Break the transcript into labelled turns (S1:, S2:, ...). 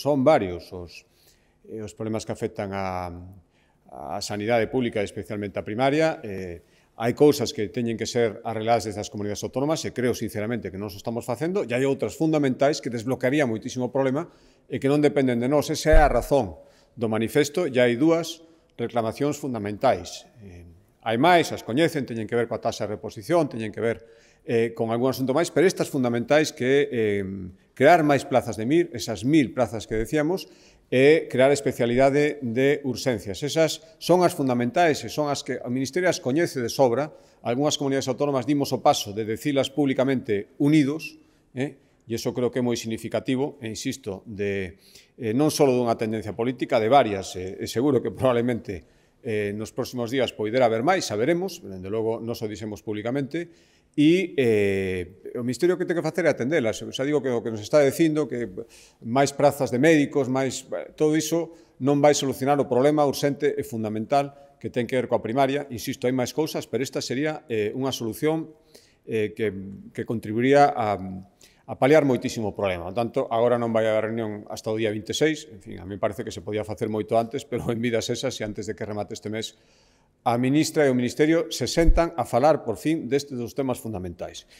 S1: Son varios os, eh, os problemas que afectan a, a sanidade pública, especialmente a primaria. Eh, hai cousas que teñen que ser arregladas desde as comunidades autónomas e creo sinceramente que non os estamos facendo e hai outras fundamentais que desbloquearía moitísimo o problema e que non dependen de nós. Esa é a razón do manifesto e hai dúas reclamacións fundamentais. Eh, hai máis, as coñecen, teñen que ver coa taxa de reposición, teñen que ver eh, con algún asunto máis, pero estas fundamentais que eh, crear máis plazas de MIR, esas mil plazas que decíamos, e crear especialidade de urxencias. Esas son as fundamentais e son as que o Ministerio as coñece de sobra. Algúnas comunidades autónomas dimos o paso de decilas públicamente unidos, eh? e iso creo que é moi significativo, e insisto, de, eh, non só dunha tendencia política, de varias, eh, e seguro que probablemente eh, nos próximos días poidera haber máis, saberemos, dende logo non o dixemos públicamente, e eh, o misterio que ten que facer é atendelas. Xa digo que o que nos está dicindo, que máis prazas de médicos, máis eh, todo iso non vai solucionar o problema urxente e fundamental que ten que ver coa primaria. Insisto, hai máis cousas, pero esta sería eh, unha solución eh, que, que contribuiría a a paliar moitísimo o problema. Tanto, agora non vai haber reunión hasta o día 26, en fin, a mí parece que se podía facer moito antes, pero en vidas esas e antes de que remate este mes, a ministra e o ministerio se sentan a falar por fin destes dos temas fundamentais.